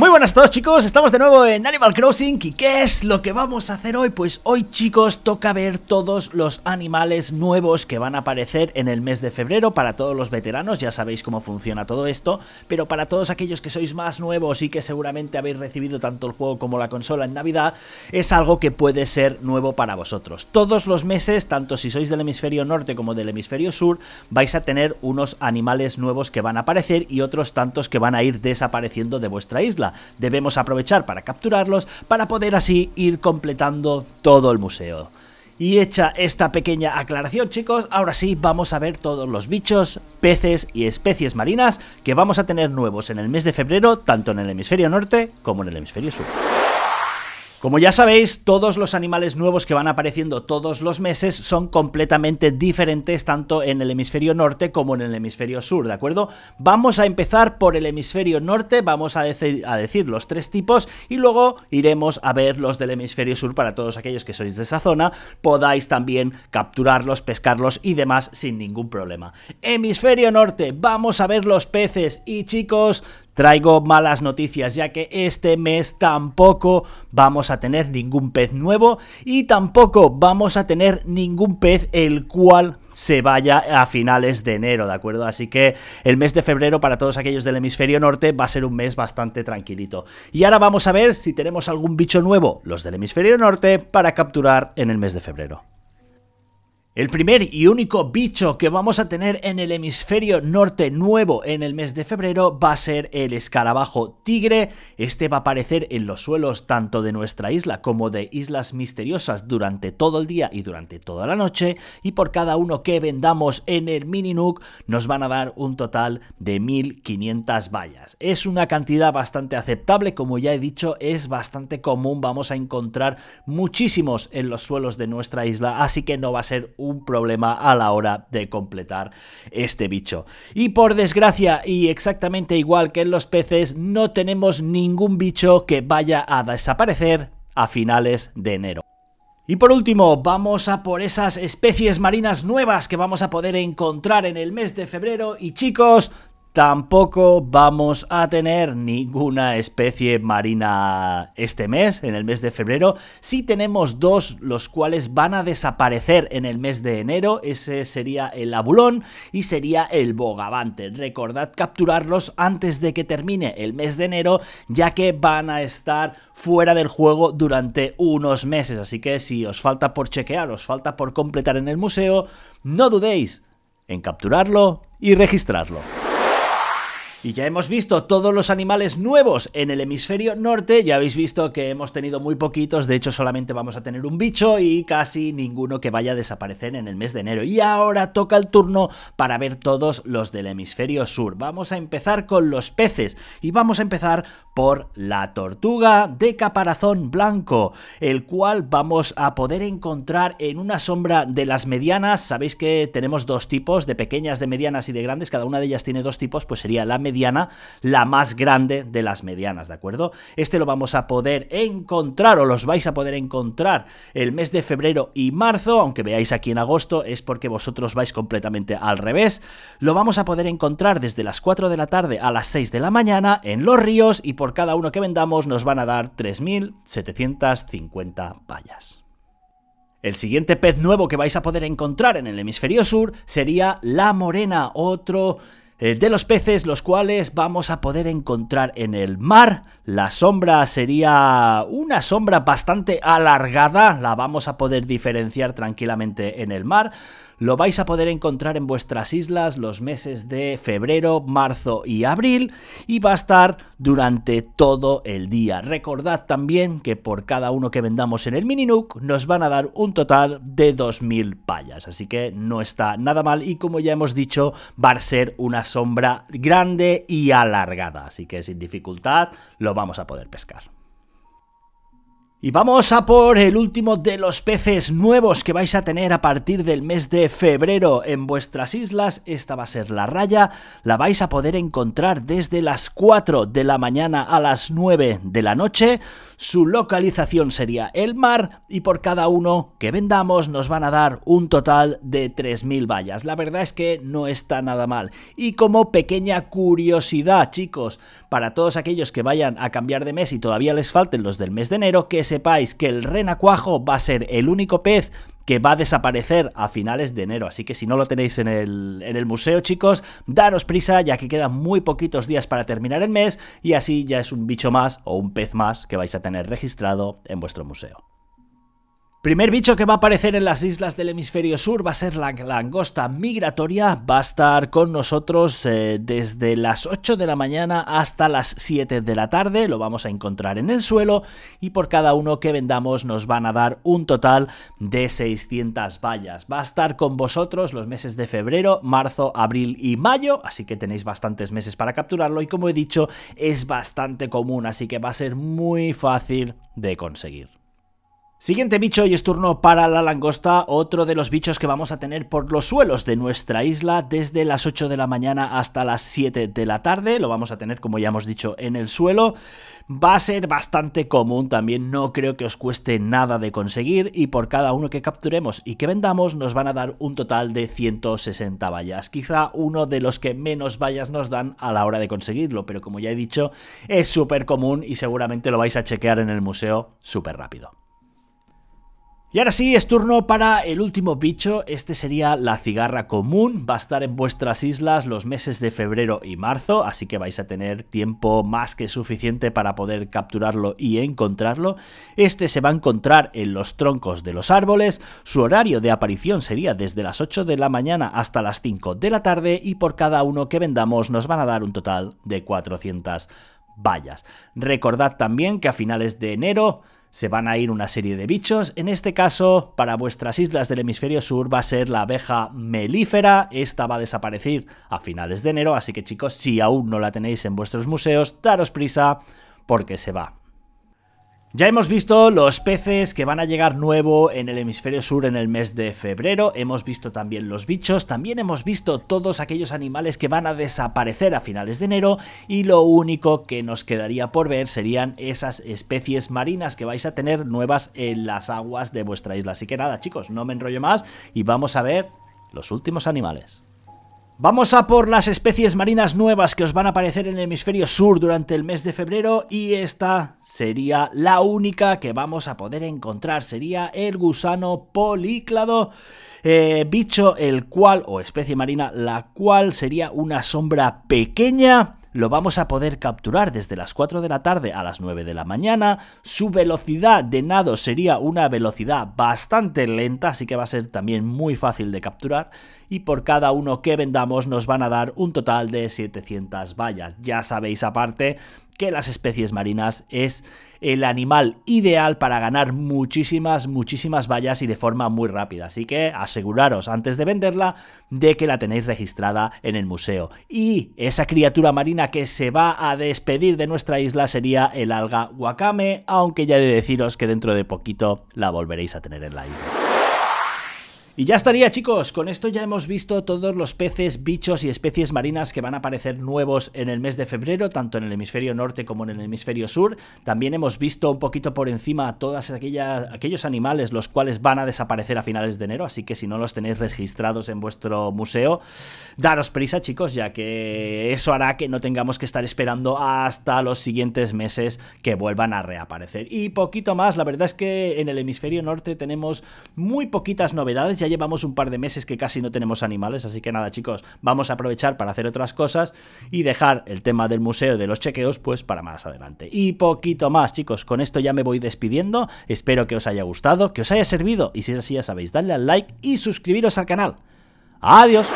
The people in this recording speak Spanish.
Muy buenas a todos chicos, estamos de nuevo en Animal Crossing ¿Y qué es lo que vamos a hacer hoy? Pues hoy chicos toca ver todos los animales nuevos que van a aparecer en el mes de febrero Para todos los veteranos, ya sabéis cómo funciona todo esto Pero para todos aquellos que sois más nuevos y que seguramente habéis recibido tanto el juego como la consola en Navidad Es algo que puede ser nuevo para vosotros Todos los meses, tanto si sois del hemisferio norte como del hemisferio sur Vais a tener unos animales nuevos que van a aparecer y otros tantos que van a ir desapareciendo de vuestra isla Debemos aprovechar para capturarlos para poder así ir completando todo el museo. Y hecha esta pequeña aclaración chicos, ahora sí vamos a ver todos los bichos, peces y especies marinas que vamos a tener nuevos en el mes de febrero tanto en el hemisferio norte como en el hemisferio sur. Como ya sabéis, todos los animales nuevos que van apareciendo todos los meses son completamente diferentes tanto en el hemisferio norte como en el hemisferio sur, ¿de acuerdo? Vamos a empezar por el hemisferio norte, vamos a, decir los tres tipos y luego iremos a ver los del hemisferio sur para todos aquellos que sois de esa zona, podáis también capturarlos, pescarlos y demás sin ningún problema. Hemisferio norte, vamos a ver los peces y chicos, traigo malas noticias ya que este mes tampoco vamos a tener ningún pez nuevo y tampoco vamos a tener ningún pez el cual se vaya a finales de enero, ¿de acuerdo? Así que el mes de febrero para todos aquellos del hemisferio norte va a ser un mes bastante tranquilito. Y ahora vamos a ver si tenemos algún bicho nuevo, los del hemisferio norte, para capturar en el mes de febrero. El primer y único bicho que vamos a tener en el hemisferio norte nuevo en el mes de febrero va a ser el escarabajo tigre. Este va a aparecer en los suelos tanto de nuestra isla como de islas misteriosas durante todo el día y durante toda la noche y por cada uno que vendamos en el mini nook nos van a dar un total de 1500 vallas. Es una cantidad bastante aceptable, como ya he dicho, es bastante común, vamos a encontrar muchísimos en los suelos de nuestra isla, así que no va a ser un problema a la hora de completar este bicho. Y por desgracia, y exactamente igual que en los peces, no tenemos ningún bicho que vaya a desaparecer a finales de enero. Y por último, vamos a por esas especies marinas nuevas que vamos a poder encontrar en el mes de febrero y chicos, Tampoco vamos a tener ninguna especie marina este mes, en el mes de febrero. Sí tenemos dos, los cuales van a desaparecer en el mes de enero. Ese sería el abulón y sería el bogavante. Recordad capturarlos antes de que termine el mes de enero, ya que van a estar fuera del juego durante unos meses. Así que si os falta por chequear, os falta por completar en el museo, no dudéis en capturarlo y registrarlo. Y ya hemos visto todos los animales nuevos en el hemisferio norte, ya habéis visto que hemos tenido muy poquitos, de hecho solamente vamos a tener un bicho y casi ninguno que vaya a desaparecer en el mes de enero. Y ahora toca el turno para ver todos los del hemisferio sur. Vamos a empezar con los peces y vamos a empezar por la tortuga de caparazón blanco, el cual vamos a poder encontrar en una sombra de las medianas. Sabéis que tenemos dos tipos, de pequeñas, de medianas y de grandes, cada una de ellas tiene dos tipos, pues sería la mediana mediana, la más grande de las medianas, ¿de acuerdo? Este lo vamos a poder encontrar o los vais a poder encontrar el mes de febrero y marzo, aunque veáis aquí en agosto, es porque vosotros vais completamente al revés. Lo vamos a poder encontrar desde las 4 de la tarde a las 6 de la mañana en los ríos y por cada uno que vendamos nos van a dar 3.750 vallas. El siguiente pez nuevo que vais a poder encontrar en el hemisferio sur sería la morena, otro eh, de los peces, los cuales vamos a poder encontrar en el mar. La sombra sería una sombra bastante alargada, la vamos a poder diferenciar tranquilamente en el mar. Lo vais a poder encontrar en vuestras islas los meses de febrero, marzo y abril y va a estar durante todo el día. Recordad también que por cada uno que vendamos en el mini nuke nos van a dar un total de 2.000 payas, así que no está nada mal y como ya hemos dicho va a ser una sombra grande y alargada, así que sin dificultad lo vamos a poder pescar. Y vamos a por el último de los peces nuevos que vais a tener a partir del mes de febrero en vuestras islas. Esta va a ser la raya. La vais a poder encontrar desde las 4 de la mañana a las 9 de la noche. Su localización sería el mar y por cada uno que vendamos nos van a dar un total de 3.000 vallas. La verdad es que no está nada mal. Y como pequeña curiosidad, chicos, para todos aquellos que vayan a cambiar de mes y todavía les falten los del mes de enero, que sepáis que el renacuajo va a ser el único pez que va a desaparecer a finales de enero. Así que si no lo tenéis en el, en el, museo, chicos, daros prisa, ya que quedan muy poquitos días para terminar el mes y así ya es un bicho más o un pez más que vais a tener registrado en vuestro museo. Primer bicho que va a aparecer en las islas del hemisferio sur va a ser la langosta migratoria, va a estar con nosotros eh, desde las 8 de la mañana hasta las 7 de la tarde, lo vamos a encontrar en el suelo y por cada uno que vendamos nos van a dar un total de 600 vallas. Va a estar con vosotros los meses de febrero, marzo, abril y mayo, así que tenéis bastantes meses para capturarlo y como he dicho es bastante común, así que va a ser muy fácil de conseguir. Siguiente bicho y es turno para la langosta, otro de los bichos que vamos a tener por los suelos de nuestra isla desde las 8 de la mañana hasta las 7 de la tarde, lo vamos a tener como ya hemos dicho en el suelo, va a ser bastante común también, no creo que os cueste nada de conseguir y por cada uno que capturemos y que vendamos nos van a dar un total de 160 vallas, quizá uno de los que menos vallas nos dan a la hora de conseguirlo, pero como ya he dicho es súper común y seguramente lo vais a chequear en el museo súper rápido. Y ahora sí, es turno para el último bicho, este sería la cigarra común, va a estar en vuestras islas los meses de febrero y marzo, así que vais a tener tiempo más que suficiente para poder capturarlo y encontrarlo. Este se va a encontrar en los troncos de los árboles, su horario de aparición sería desde las 8 de la mañana hasta las 5 de la tarde y por cada uno que vendamos nos van a dar un total de 400 vallas. Recordad también que a finales de enero se van a ir una serie de bichos, en este caso para vuestras islas del hemisferio sur va a ser la abeja melífera, esta va a desaparecer a finales de enero, así que chicos, si aún no la tenéis en vuestros museos, daros prisa porque se va. Ya hemos visto los peces que van a llegar nuevo en el hemisferio sur en el mes de febrero, hemos visto también los bichos, también hemos visto todos aquellos animales que van a desaparecer a finales de enero y lo único que nos quedaría por ver serían esas especies marinas que vais a tener nuevas en las aguas de vuestra isla. Así que nada chicos, no me enrollo más y vamos a ver los últimos animales. Vamos a por las especies marinas nuevas que os van a aparecer en el hemisferio sur durante el mes de febrero y esta sería la única que vamos a poder encontrar, sería el gusano políclado, eh, bicho el cual, o especie marina, la cual sería una sombra pequeña lo vamos a poder capturar desde las 4 de la tarde a las 9 de la mañana. Su velocidad de nado sería una velocidad bastante lenta, así que va a ser también muy fácil de capturar. Y por cada uno que vendamos nos van a dar un total de 700 vallas. Ya sabéis aparte que las especies marinas es el animal ideal para ganar muchísimas, muchísimas vallas y de forma muy rápida. Así que aseguraros antes de venderla de que la tenéis registrada en el museo. Y esa criatura marina que se va a despedir de nuestra isla sería el alga wakame, aunque ya he de deciros que dentro de poquito la volveréis a tener en la isla. Y ya estaría chicos, con esto ya hemos visto todos los peces, bichos y especies marinas que van a aparecer nuevos en el mes de febrero, tanto en el hemisferio norte como en el hemisferio sur. También hemos visto un poquito por encima todas aquellas, aquellos animales los cuales van a desaparecer a finales de enero, así que si no los tenéis registrados en vuestro museo, daros prisa chicos, ya que eso hará que no tengamos que estar esperando hasta los siguientes meses que vuelvan a reaparecer. Y poquito más, la verdad es que en el hemisferio norte tenemos muy poquitas novedades, ya llevamos un par de meses que casi no tenemos animales, así que nada chicos, vamos a aprovechar para hacer otras cosas y dejar el tema del museo y de los chequeos pues para más adelante. Y poquito más chicos, con esto ya me voy despidiendo, espero que os haya gustado, que os haya servido y si es así ya sabéis, darle al like y suscribiros al canal. ¡Adiós!